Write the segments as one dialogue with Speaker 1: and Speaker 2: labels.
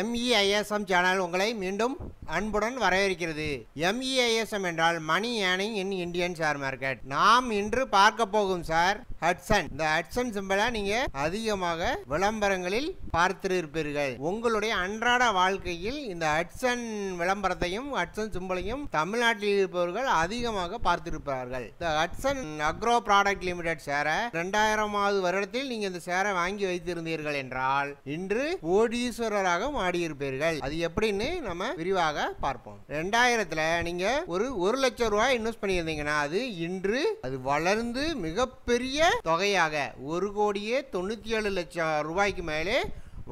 Speaker 1: எம்இஐஎஸ்எம் channel e உங்களை மீண்டும் அன்புடன் வரவேற்கிறது எம்இஐஎஸ்எம் e என்றால் money earning in Indian share market நாம் இன்று பார்க்க போகும் சார் ஹட்சன் இந்த ஹட்சன் சிம்பிளை நீங்க அதிகமாக விளம்பரங்களில் பார்த்திருப்பீர்கள் உங்களுடைய அன்றாட வாழ்க்கையில் இந்த ஹட்சன் விளம்பரத்தையும் ஹட்சன் சிம்பிளையும் தமிழ்நாட்டில் இருப்பவர்கள் அதிகமாக பார்த்திருப்பார்கள் இந்த ஹட்சன் அக்ரோ ப்ராடக்ட் லிமிடெட் சேர ரெண்டாயிரமாவது வருடத்தில் நீங்க இந்த சேரை வாங்கி வைத்திருந்தீர்கள் என்றால் இன்று கோடீஸ்வரராக ஆடி ஆடியிருப்பீர்கள் அது எப்படின்னு நம்ம விரிவாக பார்ப்போம் ரெண்டாயிரத்துல நீங்க ஒரு ஒரு லட்சம் ரூபாய் இன்வெஸ்ட் பண்ணியிருந்தீங்கன்னா அது இன்று அது வளர்ந்து மிகப்பெரிய தொகையாக ஒரு கோடியே தொண்ணூத்தி ஏழு லட்சம் ரூபாய்க்கு மேலே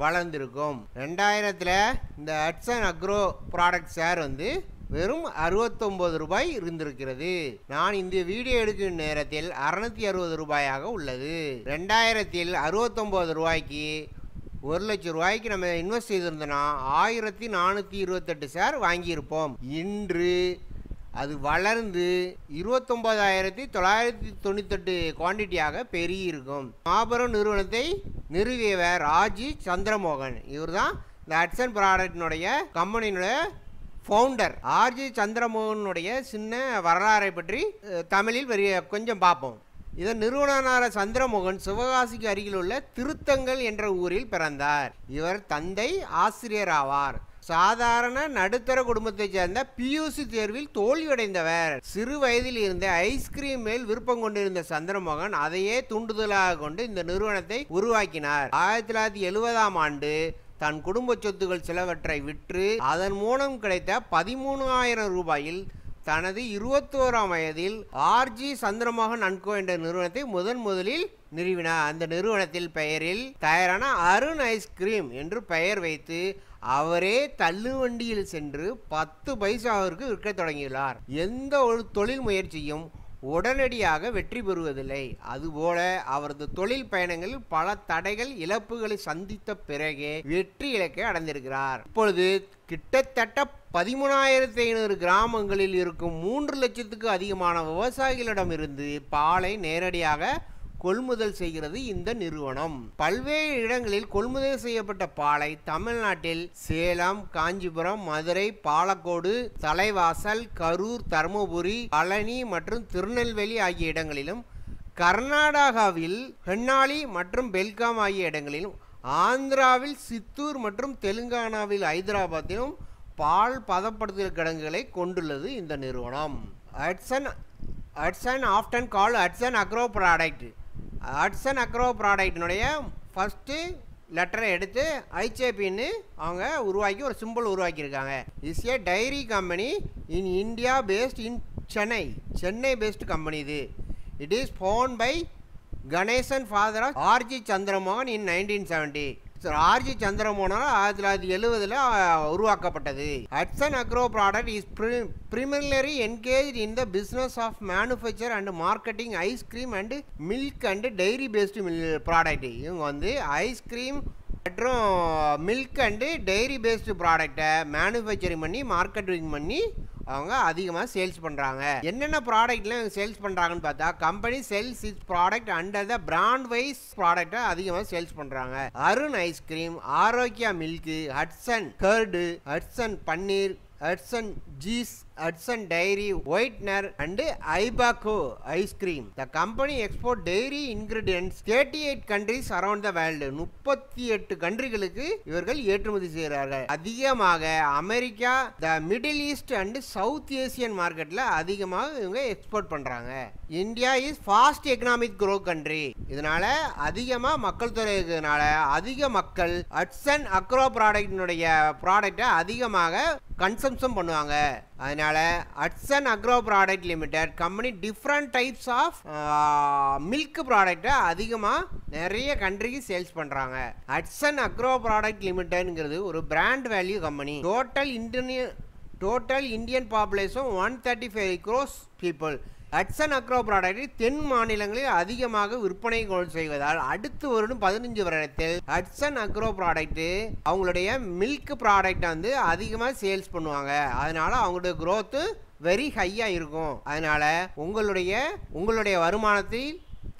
Speaker 1: வளர்ந்துருக்கும் ரெண்டாயிரத்தில் இந்த ஹட்சன் அக்ரோ ப்ராடக்ட் ஷேர் வந்து வெறும் அறுபத்தொம்பது ரூபாய் இருந்திருக்கிறது நான் இந்த வீடியோ எடுக்கும் நேரத்தில் அறுநூத்தி அறுபது ரூபாயாக உள்ளது ரெண்டாயிரத்தில் அறுபத்தொம்பது ரூபாய்க்கு ஒரு லட்சம் ரூபாய்க்கு நம்ம இன்வெஸ்ட் செய்திருந்தோம்னா ஆயிரத்தி நானூற்றி இருபத்தெட்டு ஷேர் வாங்கியிருப்போம் இன்று அது வளர்ந்து இருபத்தொம்போதாயிரத்தி தொள்ளாயிரத்தி தொண்ணூத்தெட்டு குவான்டிட்டியாக பெருகியிருக்கும் மாபெரும் நிறுவனத்தை நிறுவியவர் ராஜி சந்திரமோகன் இவர் தான் இந்த ஹட்சன் ப்ராடக்டினுடைய கம்பெனியினுடைய ஃபவுண்டர் ஆர்ஜி சந்திரமோகனுடைய சின்ன வரலாறை பற்றி தமிழில் கொஞ்சம் பார்ப்போம் இதன் நிறுவனரான சந்திரமோகன் சிவகாசிக்கு அருகில் உள்ள திருத்தங்கள் என்ற ஊரில் பிறந்தார் இவர் தந்தை ஆசிரியர் ஆவார் சாதாரண நடுத்தர குடும்பத்தைச் சேர்ந்த பியூசி தேர்வில் தோல்வியடைந்தவர் சிறு வயதில் இருந்த ஐஸ்கிரீம் மேல் விருப்பம் கொண்டிருந்த சந்திரமோகன் அதையே தூண்டுதலாக கொண்டு இந்த நிறுவனத்தை உருவாக்கினார் ஆயிரத்தி தொள்ளாயிரத்தி எழுபதாம் ஆண்டு தன் குடும்ப சொத்துக்கள் சிலவற்றை விற்று அதன் மூலம் கிடைத்த பதிமூணு ஆயிரம் ரூபாயில் தனது இருபத்தோராம் வயதில் ஆர்ஜி சந்திரமோகன் அன்கோ என்ற நிறுவனத்தை முதன் முதலில் நிறுவினார் அந்த நிறுவனத்தில் பெயரில் தயாரான அருண் ஐஸ்கிரீம் என்று பெயர் வைத்து அவரே தள்ளுவண்டியில் சென்று பத்து பைசாவிற்கு விற்க தொடங்கியுள்ளார் எந்த ஒரு தொழில் முயற்சியும் உடனடியாக வெற்றி பெறுவதில்லை அதுபோல அவரது தொழில் பயணங்களில் பல தடைகள் இழப்புகளை சந்தித்த பிறகே வெற்றி இலக்கை அடைந்திருக்கிறார் இப்பொழுது கிட்டத்தட்ட பதிமூணாயிரத்தி ஐநூறு கிராமங்களில் இருக்கும் மூன்று லட்சத்துக்கு அதிகமான விவசாயிகளிடமிருந்து பாலை நேரடியாக கொள்முதல் செய்கிறது இந்த நிறுவனம் பல்வேறு இடங்களில் கொள்முதல் செய்யப்பட்ட பாலை தமிழ்நாட்டில் சேலம் காஞ்சிபுரம் மதுரை பாலக்கோடு தலைவாசல் கரூர் தருமபுரி பழனி மற்றும் திருநெல்வேலி ஆகிய இடங்களிலும் கர்நாடகாவில் ஹென்னாலி மற்றும் பெல்காம் ஆகிய இடங்களிலும் ஆந்திராவில் சித்தூர் மற்றும் தெலுங்கானாவில் ஐதராபாத்திலும் பால் பதப்படுத்துகிற கிடங்குகளை கொண்டுள்ளது இந்த நிறுவனம் Hatsun Hatsun often call Hatsun agro product Hatsun agro ப்ராடக்டினுடைய ஃபஸ்ட்டு லெட்டரை எடுத்து ஐச்சேபின்னு அவங்க உருவாக்கி ஒரு சிம்பிள் உருவாக்கியிருக்காங்க is a dairy company in India based in Chennai Chennai based company இது it is found by Ganesan father of R G Chandramohan in nineteen seventy R G சந்திரமோகனால் ஆயிரத்தி தொள்ளாயிரத்தி எழுபதில் உருவாக்கப்பட்டது Hatsun agro product is primarily engaged in the business of manufacture and marketing ice cream and milk and dairy based milk product இவங்க வந்து ice cream மற்றும் milk and dairy based ப்ராடக்டை manufacturing பண்ணி மார்க்கெட்டிங் பண்ணி அவங்க அதிகமாக சேல்ஸ் பண்ணுறாங்க என்னென்ன ப்ராடக்ட்லாம் இவங்க சேல்ஸ் பண்ணுறாங்கன்னு பார்த்தா company sales its product under the brand wise ப்ராடக்டை அதிகமாக சேல்ஸ் பண்ணுறாங்க Arun ice cream Arokya milk Hatsun curd Hatsun paneer Hatsun cheese Hudson dairy whitener and Ibaco ice cream the company export dairy ingredients thirty eight countries around the world முப்பத்தி எட்டு கண்ட்ரிகளுக்கு இவர்கள் ஏற்றுமதி செய்கிறார்கள் அதிகமாக America the middle east and south Asian மார்க்கெட்டில் அதிகமாக இவங்க எக்ஸ்போர்ட் பண்ணுறாங்க India is fast economic grow country இதனால அதிகமாக மக்கள் தொகை இருக்கிறதுனால அதிக மக்கள் அட்சன் அக்ரோ ப்ராடக்டினுடைய ப்ராடக்டை அதிகமாக கன்சம்சம் பண்ணுவாங்க அதனால Hatsun agro product limited company different types of milk ப்ராடக்டை அதிகமாக நிறைய கண்ட்ரிக்கு சேல்ஸ் பண்ணுறாங்க அட்சன் அக்ரோ ப்ராடக்ட் லிமிடெட்ங்கிறது ஒரு பிராண்ட் வேல்யூ கம்பெனி டோட்டல் இந்திய total Indian population one thirty five crores people Hatsun agro ப்ராடக்டை தென் மாநிலங்களில் அதிகமாக விற்பனை கொள் செய்வதால் அடுத்து வருடம் பதினஞ்சு வருடத்தில் ஹட்சன் அக்ரோ ப்ராடக்ட்டு அவங்களுடைய மில்க் ப்ராடக்ட் வந்து அதிகமாக சேல்ஸ் பண்ணுவாங்க அதனால் அவங்களுடைய க்ரோத்து வெரி ஹையாக இருக்கும் அதனால் உங்களுடைய உங்களுடைய வருமானத்தில்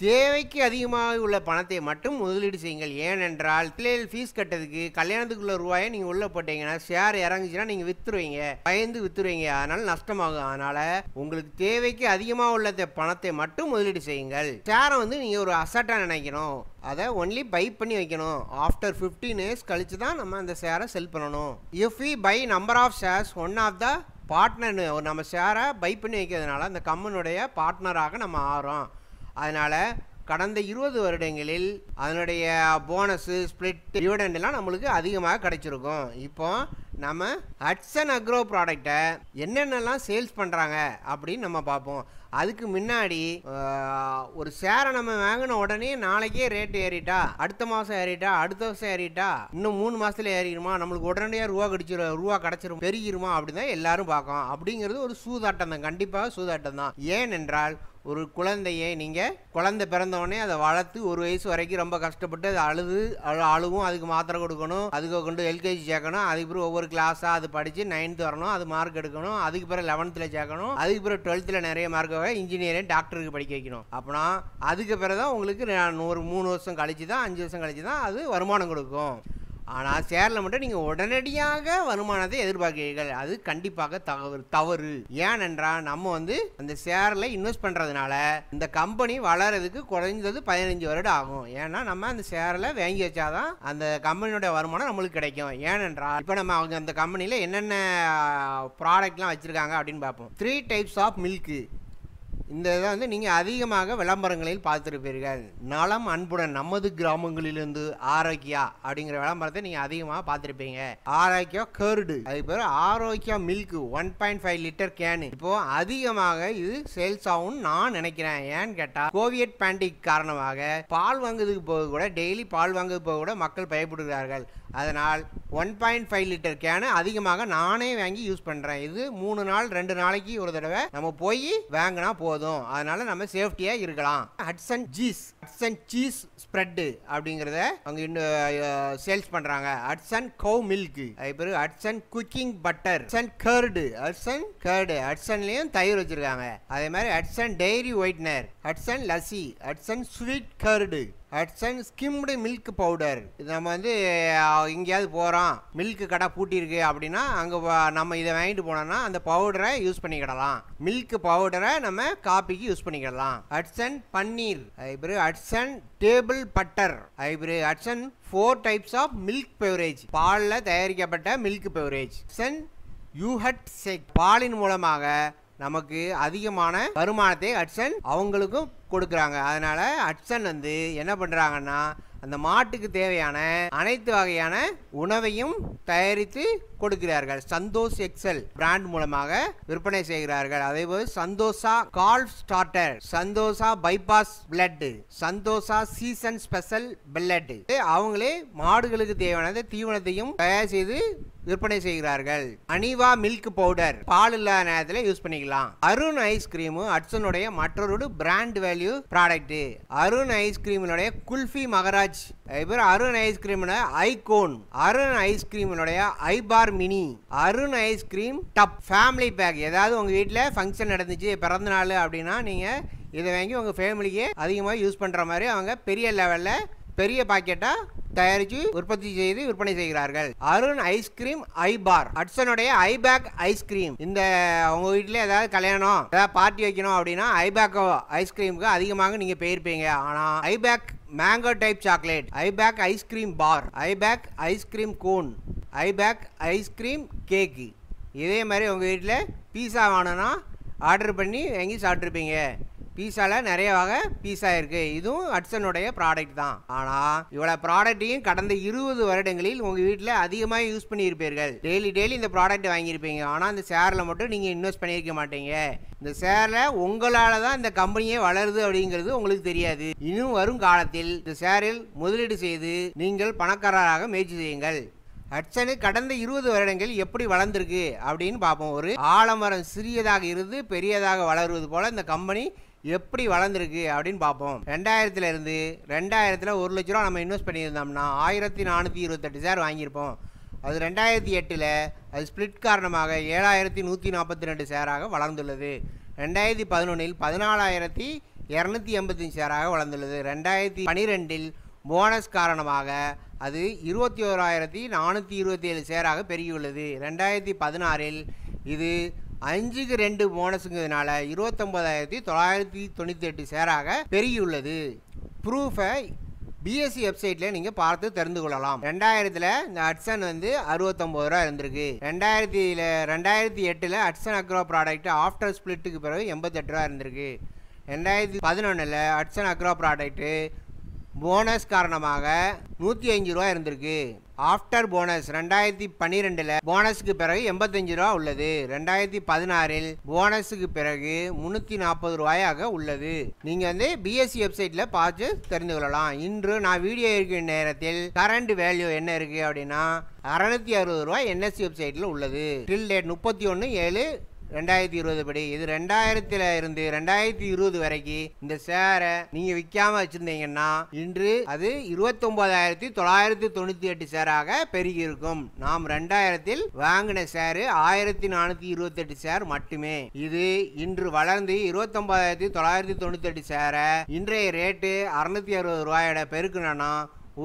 Speaker 1: தேவைக்கு அதிகமாக உள்ள பணத்தை மட்டும் முதலீடு செய்யுங்கள் ஏனென்றால் பிள்ளைகள் ஃபீஸ் கட்டதுக்கு கல்யாணத்துக்குள்ள ரூபாயை நீங்கள் உள்ளே போட்டீங்கன்னா ஷேர் இறங்குச்சுன்னா நீங்கள் விற்றுருவீங்க பயந்து விற்றுருவீங்க அதனால் நஷ்டமாகும் அதனால் உங்களுக்கு தேவைக்கு அதிகமாக உள்ள பணத்தை மட்டும் முதலீடு செய்யுங்கள் ஷேரை வந்து நீங்கள் ஒரு அசட்டாக நினைக்கணும் அதை ஒன்லி பை பண்ணி வைக்கணும் ஆஃப்டர் ஃபிஃப்டீன் இயர்ஸ் கழித்து தான் நம்ம அந்த ஷேரை செல் பண்ணணும் if we buy number of shares one of the partner நம்ம ஷேரை பை பண்ணி வைக்கிறதுனால அந்த கம்பெனுடைய பார்ட்னராக நம்ம ஆகிறோம் அதனால் கடந்த இருபது வருடங்களில் அதனுடைய போனஸு ஸ்ப்ளிட் டிவிடெண்ட்லாம் நம்மளுக்கு அதிகமாக கிடைச்சிருக்கும் இப்போ நம்ம ஹட்சன் அக்ரோ ப்ராடக்டை என்னென்னலாம் சேல்ஸ் பண்ணுறாங்க அப்படின்னு நம்ம பார்ப்போம் அதுக்கு முன்னாடி ஒரு சேரை நம்ம வாங்கின உடனே நாளைக்கே ரேட்டு ஏறிட்டா அடுத்த மாதம் ஏறிட்டா அடுத்த வருஷம் ஏறிட்டா இன்னும் மூணு மாதத்தில் ஏறிடுமா நம்மளுக்கு உடனடியாக ரூபா கிடச்சிரு ரூபா கிடச்சிரும் பெருகிருமா அப்படின்னு தான் எல்லாரும் பார்க்கும் அப்படிங்கிறது ஒரு சூதாட்டம் தான் கண்டிப்பாக சூதாட்டம் தான் ஏனென்றால் ஒரு குழந்தையை நீங்கள் குழந்தை பிறந்தவொடனே அதை வளர்த்து ஒரு வயசு வரைக்கும் ரொம்ப கஷ்டப்பட்டு அதை அழுது அழுவும் அதுக்கு மாத்திரை கொடுக்கணும் அதுக்கு கொண்டு எல்கேஜி சேர்க்கணும் அதுக்கு பிறகு ஒவ்வொரு கிளாஸாக அது படித்து நைன்த்து வரணும் அது மார்க் எடுக்கணும் அதுக்கு பிறகு லெவன்த்தில் சேர்க்கணும் அதுக்கு பிறகு டுவெல்த்தில் நிறைய மார்க் இன்ஜினியரிங் டாக்டருக்கு படிக்க வைக்கணும் அப்படின்னா அதுக்கு பிறகு தான் உங்களுக்கு ஒரு மூணு வருஷம் கழித்து தான் அஞ்சு வருஷம் கழித்து தான் அது வருமானம் கொடுக்கும் ஆனால் சேரில் மட்டும் நீங்கள் உடனடியாக வருமானத்தை எதிர்பார்க்கிறீர்கள் அது கண்டிப்பாக தவறு தவறு ஏனென்றால் நம்ம வந்து அந்த சேரில் இன்வெஸ்ட் பண்ணுறதுனால இந்த கம்பெனி வளர்கிறதுக்கு குறைஞ்சது பதினஞ்சு வருடம் ஆகும் ஏன்னா நம்ம அந்த சேரில் வாங்கி வச்சாதான் அந்த கம்பெனியோட வருமானம் நம்மளுக்கு கிடைக்கும் ஏனென்றால் இப்போ நம்ம அவங்க அந்த கம்பெனியில் என்னென்ன ப்ராடக்ட்லாம் வச்சுருக்காங்க அப்படின்னு பார்ப்போம் த்ரீ டைப்ஸ் ஆஃப் மில்க்கு இந்த இதை வந்து நீங்கள் அதிகமாக விளம்பரங்களில் பார்த்துருப்பீர்கள் நலம் அன்புடன் நமது கிராமங்களிலிருந்து ஆரோக்கியா அப்படிங்கிற விளம்பரத்தை நீங்கள் அதிகமாக பார்த்துருப்பீங்க ஆரோக்கியா கேர்டு அது பேர் Arokya milk one point five litre can இப்போ அதிகமாக இது சேல்ஸ் ஆகும் நான் நினைக்கிறேன் ஏன்னு கேட்டால் கோவியட் பேண்டிக் காரணமாக பால் வாங்குறதுக்கு போக கூட டெய்லி பால் வாங்குறதுக்கு போக கூட மக்கள் பயப்படுகிறார்கள் அதனால் one point five litre can அதிகமாக நானே வாங்கி யூஸ் பண்ணுறேன் இது மூணு நாள் ரெண்டு நாளைக்கு ஒரு தடவை நம்ம போய் வாங்கினா போதும் அதனால் நம்ம சேஃப்டியாக இருக்கலாம் Hatsun cheese Hatsun cheese spread அப்படிங்கிறத அவங்க இன்னும் சேல்ஸ் பண்ணுறாங்க ஹட்சன் கவ் அது பிறகு Hatsun cooking butter Hatsun curd Hatsun curd ஹட்சன்லேயும் தயிர் வச்சுருக்காங்க அதே மாதிரி Hatsun dairy whitener Hatsun lassi Hatsun sweet curd Hatsun skimmed milk powder இது நம்ம வந்து எங்கேயாவது போகிறோம் மில்க் கடை பூட்டியிருக்கு அப்படின்னா அங்கே நம்ம இதை வாங்கிட்டு போனோம்னா அந்த பவுடரை யூஸ் பண்ணிக்கிடலாம் மில்க் பவுடரை நம்ம காப்பிக்கு யூஸ் பண்ணிக்கிடலாம் ஹட்சன் பன்னீர் அதுபிறகு ஹட்சன் டேபிள் பட்டர் அதுபிறகு Hatsun four types of milk beverage பாலில் தயாரிக்கப்பட்ட மில்க் பெவரேஜ் ஹட்சன் யூஹட் செக் பாலின் மூலமாக நமக்கு அதிகமான வருமானத்தை ஹட்சன் அவங்களுக்கும் கொடுக்குறாங்க அதனால் அட்சன் வந்து என்ன பண்ணுறாங்கன்னா அந்த மாட்டுக்கு தேவையான அனைத்து வகையான உணவையும் தயாரித்து கொடுக்கிறார்கள் சந்தோஷ் எக்ஸல் பிராண்ட் மூலமாக விற்பனை செய்கிறார்கள் அதே போல் Santosha calf starter Santosha bypass பிளட் சந்தோஷா சீசன் ஸ்பெஷல் பிளட் அவங்களே மாடுகளுக்கு தேவையானது தீவனத்தையும் தயார் செய்து விற்பனை செய்கிறார்கள் அனிவா மில்க் பவுடர் பால் இல்லாத நேரத்தில் யூஸ் பண்ணிக்கலாம் அருண் ஐஸ்கிரீம் அட்சனுடைய மற்றொரு பிராண்ட் வேல்யூ ப்ராடக்ட் அருண் ஐஸ்கிரீமினுடைய குல்ஃபி மகராஜ் ராஜ் இவர் அருண் ஐஸ்கிரீம்னு I cone Arun I I bar mini Arun ice cream tub family pack ஏதாவது உங்கள் வீட்டில் ஃபங்க்ஷன் நடந்துச்சு பிறந்த நாள் அப்படின்னா நீங்கள் இதை வாங்கி உங்கள் ஃபேமிலிக்கு அதிகமாக யூஸ் பண்ணுற மாதிரி அவங்க பெரிய லெவலில் பெரிய பாக்கெட்டாக தயாரித்து உற்பத்தி செய்து விற்பனை செய்கிறார்கள் அருண் ஐஸ்கிரீம் ஐ பார் அட்சனுடைய ஐ பேக் ஐஸ்கிரீம் இந்த உங்க வீட்டில் ஏதாவது கல்யாணம் ஏதாவது பார்ட்டி வைக்கணும் அப்படின்னா ஐ பேக் ஐஸ்கிரீமுக்கு அதிகமாக நீங்கள் போயிருப்பீங்க ஆனால் I pack mango type chocolate I pack ice cream bar I pack ice cream cone I pack ice cream cake இதே மாதிரி உங்கள் வீட்டில் பீஸா வேணும்னா ஆர்டர் பண்ணி வாங்கி சாப்பிட்ருப்பீங்க பீஸாவில் நிறைய வகை பீஸா இருக்குது இதுவும் ஹட்சனுடைய ப்ராடக்ட் தான் ஆனால் இவ்வளோ ப்ராடக்ட்டையும் கடந்த இருபது வருடங்களில் உங்கள் வீட்டில் அதிகமாக யூஸ் பண்ணியிருப்பீர்கள் டெய்லி டெய்லி இந்த ப்ராடக்ட் வாங்கியிருப்பீங்க ஆனால் இந்த சேரில் மட்டும் நீங்கள் இன்வெஸ்ட் பண்ணியிருக்க மாட்டீங்க இந்த சேரில் உங்களால் தான் இந்த கம்பெனியே வளருது அப்படிங்கிறது உங்களுக்கு தெரியாது இன்னும் வரும் காலத்தில் இந்த சேரில் முதலீடு செய்து நீங்கள் பணக்காரராக முயற்சி செய்யுங்கள் ஹட்சனு கடந்த இருபது வருடங்கள் எப்படி வளர்ந்துருக்கு அப்படின்னு பார்ப்போம் ஒரு ஆலமரம் சிறியதாக இருந்து பெரியதாக வளருவது போல இந்த கம்பெனி எப்படி வளர்ந்துருக்கு அப்படின்னு பார்ப்போம் ரெண்டாயிரத்துல இருந்து ரெண்டாயிரத்தில் ஒரு லட்ச ரூபா நம்ம இன்வெஸ்ட் பண்ணியிருந்தோம்னா ஆயிரத்தி நானூற்றி இருபத்தெட்டு ஷேர் வாங்கியிருப்போம் அது ரெண்டாயிரத்தி எட்டில் அது ஸ்பிளிட் காரணமாக ஏழாயிரத்தி நூற்றி நாற்பத்தி ரெண்டு ஷேராக வளர்ந்துள்ளது ரெண்டாயிரத்தி பதினொன்றில் பதினாலாயிரத்தி இரநூத்தி எண்பத்தஞ்சு ஷேராக வளர்ந்துள்ளது ரெண்டாயிரத்தி பனிரெண்டில் போனஸ் காரணமாக அது இருபத்தி ஓராயிரத்தி நானூற்றி இருபத்தி ஏழு ஷேராக பெருகியுள்ளது ரெண்டாயிரத்தி பதினாறில் இது அஞ்சுக்கு ரெண்டு போனஸுங்கிறதுனால இருபத்தொம்போதாயிரத்தி தொள்ளாயிரத்தி தொண்ணூற்றி எட்டு சேராக பெருகியுள்ளது ப்ரூஃபை பிஎஸ்சி வெப்சைட்டில் நீங்கள் பார்த்து தெரிந்து கொள்ளலாம் ரெண்டாயிரத்தில் இந்த ஹட்சன் வந்து அறுபத்தொம்பது ரூபா இருந்திருக்கு ரெண்டாயிரத்தியில் ரெண்டாயிரத்தி எட்டில் ஹட்சன் அக்ரோ ப்ராடக்ட் ஆஃப்டர் ஸ்பிளிட்டுக்கு பிறகு எண்பத்தெட்டு ரூபா இருந்திருக்கு ரெண்டாயிரத்தி பதினொன்றில் ஹட்சன் அக்ரோ ப்ராடக்ட்டு போனஸ் காரணமாக நூற்றி அஞ்சு ரூபா இருந்திருக்கு ஆஃப்டர் போனஸ் ரெண்டாயிரத்தி பன்னிரெண்டில் போனஸுக்கு பிறகு எண்பத்தஞ்சு ரூபா உள்ளது ரெண்டாயிரத்தி பதினாறில் போனஸுக்கு பிறகு முந்நூற்றி நாற்பது ரூபாயாக உள்ளது நீங்கள் வந்து பிஎஸ்சி வெப்சைட்டில் e பார்த்து தெரிந்து கொள்ளலாம் இன்று நான் வீடியோ இருக்கிற நேரத்தில் கரண்ட் வேல்யூ என்ன இருக்குது அப்படின்னா அறநூற்றி அறுபது ரூபா என்எஸ்சி வெப்சைட்டில் உள்ளது டில் டேட் முப்பத்தி ஒன்று ஏழு ரெண்டாயிரத்தி இருபது படி இது ரெண்டாயிரத்துல இருந்து ரெண்டாயிரத்தி இருபது வரைக்கும் இந்த சேரை நீங்க விற்காம வச்சிருந்தீங்கன்னா இன்று அது இருபத்தி ஒன்பதாயிரத்தி தொள்ளாயிரத்தி தொண்ணூத்தி எட்டு சேராக பெருகி இருக்கும் நாம் ரெண்டாயிரத்தில் வாங்கின சேரு ஆயிரத்தி நானூத்தி இருபத்தி எட்டு சேர் மட்டுமே இது இன்று வளர்ந்து இருபத்தி ஒன்பதாயிரத்தி தொள்ளாயிரத்தி தொண்ணூத்தி எட்டு சேரை இன்றைய ரேட்டு அறுநூத்தி அறுபது ரூபாயோட பெருக்கணும்னா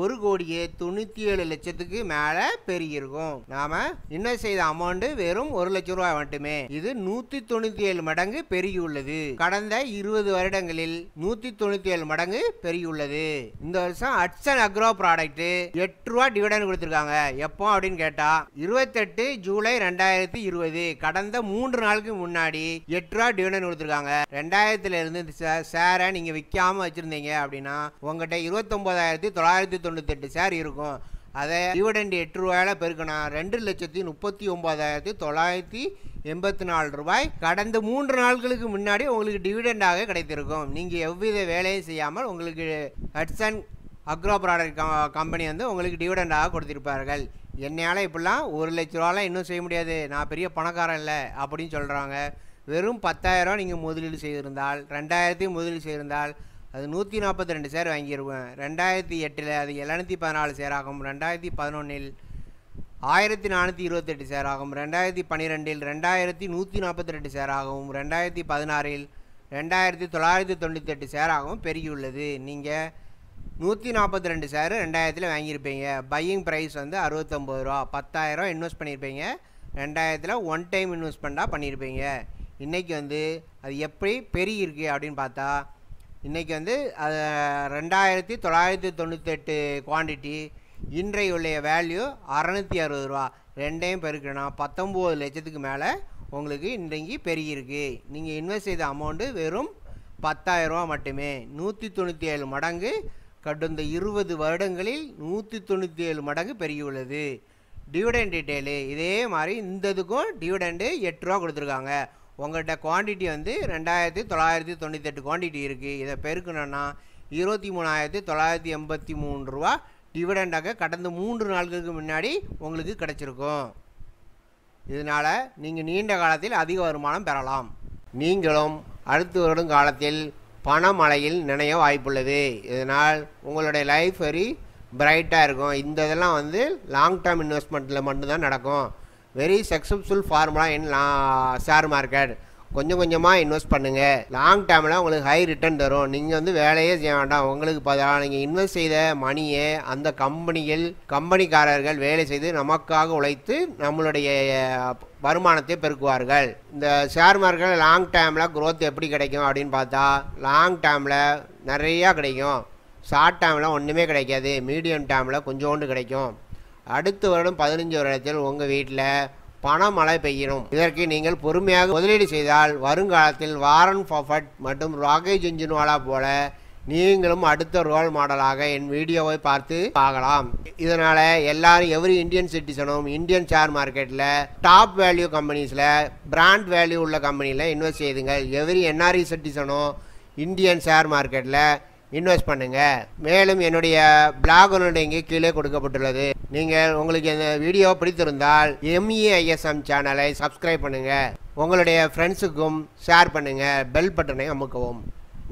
Speaker 1: ஒரு கோடியே தொண்ணூற்றி ஏழு லட்சத்துக்கு மேலே பெருகிருக்கும் நாம் இன்வெஸ்ட் செய்த அமௌண்ட்டு வெறும் ஒரு லட்ச ரூபாய் மட்டுமே இது நூற்றி தொண்ணூற்றி ஏழு மடங்கு பெருகியுள்ளது கடந்த இருபது வருடங்களில் நூற்றி தொண்ணூற்றி ஏழு மடங்கு பெருகியுள்ளது இந்த வருஷம் அட்சன் அக்ரோ ப்ராடக்ட் எட்டு ரூபா டிவிடன் கொடுத்துருக்காங்க எப்போ அப்படின்னு கேட்டால் இருபத்தெட்டு ஜூலை ரெண்டாயிரத்தி இருபது கடந்த மூன்று நாளுக்கு முன்னாடி எட்டு ரூபா டிவிடன் கொடுத்துருக்காங்க ரெண்டாயிரத்துல இருந்து சேரை நீங்கள் விற்காமல் வச்சுருந்தீங்க அப்படின்னா உங்கள்கிட்ட இருபத்தொம்போதாயிரத்தி தொள்ளாயிரத்தி இரநூத்தி தொண்ணூத்தெட்டு ஷேர் இருக்கும் அதை டிவிடெண்ட் எட்டு ரூபாயில் பெருக்கணும் ரெண்டு லட்சத்தி முப்பத்தி ஒம்பதாயிரத்தி தொள்ளாயிரத்தி எண்பத்தி நாலு ரூபாய் கடந்த மூன்று நாட்களுக்கு முன்னாடி உங்களுக்கு டிவிடெண்டாக கிடைத்திருக்கும் நீங்கள் எவ்வித வேலையும் செய்யாமல் உங்களுக்கு ஹட்சன் அக்ரோ ப்ராடக்ட் கம்பெனி வந்து உங்களுக்கு டிவிடெண்டாக கொடுத்துருப்பார்கள் என்னையால் இப்படிலாம் ஒரு லட்ச ரூபாலாம் இன்னும் செய்ய முடியாது நான் பெரிய பணக்காரன் இல்லை அப்படின்னு சொல்கிறாங்க வெறும் பத்தாயிரம் நீங்கள் முதலீடு செய்திருந்தால் ரெண்டாயிரத்தையும் முதலீடு செய்திருந்தால் அது நூற்றி நாற்பத்தி ரெண்டு சேர் வாங்கியிருப்பேன் ரெண்டாயிரத்தி எட்டில் அது எழுநூற்றி பதினாலு சேராகும் ரெண்டாயிரத்தி பதினொன்றில் ஆயிரத்தி நானூற்றி இருபத்தெட்டு சேராகும் ரெண்டாயிரத்தி பன்னிரெண்டில் ரெண்டாயிரத்தி நூற்றி நாற்பத்தி ரெண்டு சேராகவும் ரெண்டாயிரத்தி பதினாறில் ரெண்டாயிரத்தி தொள்ளாயிரத்தி தொண்ணூத்தெட்டு சேராகவும் பெருகியுள்ளது நீங்கள் நூற்றி நாற்பத்தி ரெண்டு சேரு ரெண்டாயிரத்தில் வாங்கியிருப்பீங்க பையிங் ப்ரைஸ் வந்து அறுபத்தொம்பது ரூபா பத்தாயிரம் இன்வெஸ்ட் பண்ணியிருப்பீங்க ரெண்டாயிரத்தில் ஒன் டைம் இன்வெஸ்ட்மெண்ட்டாக பண்ணியிருப்பீங்க இன்றைக்கி வந்து அது எப்படி பெருகியிருக்கு அப்படின்னு பார்த்தா இன்றைக்கி வந்து அது ரெண்டாயிரத்தி தொள்ளாயிரத்தி தொண்ணூத்தெட்டு குவான்டிட்டி இன்றையுள்ள வேல்யூ அறநூற்றி அறுபது ரூபா ரெண்டையும் பெருக்கணும் பத்தொம்போது லட்சத்துக்கு மேலே உங்களுக்கு இன்றைக்கு பெருகியிருக்கு நீங்கள் இன்வெஸ்ட் செய்த அமௌண்ட்டு வெறும் பத்தாயிரரூபா மட்டுமே நூற்றி தொண்ணூற்றி ஏழு மடங்கு கடந்த இருபது வருடங்களில் நூற்றி தொண்ணூற்றி ஏழு மடங்கு பெருகியுள்ளது டிவிடெண்ட் டீட்டெயிலு இதே மாதிரி இந்ததுக்கும் டிவிடெண்டு எட்டு ரூபா கொடுத்துருக்காங்க உங்கள்கிட்ட குவான்டிட்டி வந்து ரெண்டாயிரத்தி தொள்ளாயிரத்தி தொண்ணூத்தெட்டு குவான்டிட்டி இருக்குது இதை பெருக்கணும்னா இருபத்தி மூணாயிரத்தி தொள்ளாயிரத்தி எண்பத்தி மூணு ரூபா டிவிடெண்டாக கடந்த மூன்று நாட்களுக்கு முன்னாடி உங்களுக்கு கிடச்சிருக்கும் இதனால் நீங்கள் நீண்ட காலத்தில் அதிக வருமானம் பெறலாம் நீங்களும் அடுத்து வரும் காலத்தில் பணமழையில் நினைய வாய்ப்புள்ளது இதனால் உங்களுடைய லைஃப் வரி பிரைட்டாக இருக்கும் இந்த இதெல்லாம் வந்து லாங் டேர்ம் இன்வெஸ்ட்மெண்ட்டில் மட்டும்தான் நடக்கும் very successful formula in share market கொஞ்சம் கொஞ்சமாக இன்வெஸ்ட் பண்ணுங்கள் லாங் டேர்மில் உங்களுக்கு ஹை ரிட்டர்ன் தரும் நீங்கள் வந்து வேலையே செய்ய வேண்டாம் உங்களுக்கு பதிலாக நீங்கள் இன்வெஸ்ட் செய்த மணியை அந்த கம்பெனியில் கம்பெனிக்காரர்கள் வேலை செய்து நமக்காக உழைத்து நம்மளுடைய வருமானத்தை பெருக்குவார்கள் இந்த ஷேர் மார்க்கெட் லாங் டேர்மில் க்ரோத் எப்படி கிடைக்கும் அப்படின்னு பார்த்தா லாங் டேர்மில் நிறையா கிடைக்கும் ஷார்ட் டேர்மில் ஒன்றுமே கிடைக்காது மீடியம் டேர்மில் கொஞ்சோண்டு கிடைக்கும் அடுத்த வருடம் பதினஞ்சு வருடத்தில் உங்கள் வீட்டில் பணமழை பெய்யணும் இதற்கு நீங்கள் பொறுமையாக முதலீடு செய்தால் வருங்காலத்தில் வாரன் ஃபஃபட் மற்றும் ராகேஜ் ஜுன்ஜுன்வாலா போல நீங்களும் அடுத்த ரோல் மாடலாக என் வீடியோவை பார்த்து பார்க்கலாம் இதனால் எல்லாரும் எவ்ரி இந்தியன் சிட்டிசனும் இந்தியன் ஷேர் மார்க்கெட்டில் டாப் வேல்யூ கம்பெனிஸில் பிராண்ட் வேல்யூ உள்ள கம்பெனியில் இன்வெஸ்ட் செய்துங்கள் எவ்ரி என்ஆர்இ சிட்டிசனும் இந்தியன் ஷேர் மார்க்கெட்டில் இன்வெஸ்ட் பண்ணுங்கள் மேலும் என்னுடைய பிளாகனுடைய இங்கே கீழே கொடுக்கப்பட்டுள்ளது நீங்கள் உங்களுக்கு இந்த வீடியோ பிடித்திருந்தால் எம்இஐஎஸ்எம் சேனலை சப்ஸ்கிரைப் பண்ணுங்கள் உங்களுடைய ஃப்ரெண்ட்ஸுக்கும் ஷேர் பண்ணுங்கள் பெல் பட்டனை அமுக்கவும்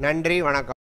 Speaker 1: நன்றி வணக்கம்